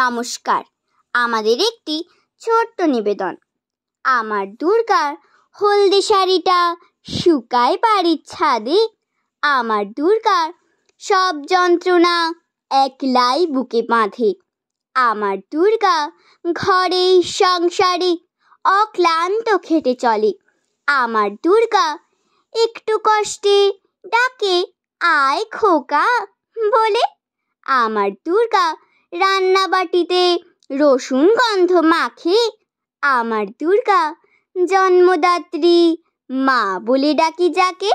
নমস্কার আমাদের একটি ছোট্ট নিবেদন আমার দুর্গার হলদে শাড়িটা শুকায় বাড়ির ছাদে আমার দুর্গার সব যন্ত্রণা একলাই বুকে বাঁধে আমার দুর্গা ঘরে সংসারে অক্লান্ত খেটে চলে আমার দুর্গা একটু কষ্টে ডাকে আয় খোকা বলে আমার দুর্গা রান্নাবাটিতে রসুন গন্ধ মাখে আমার দুর্গা জন্মদাত্রী মা বলে ডাকি যাকে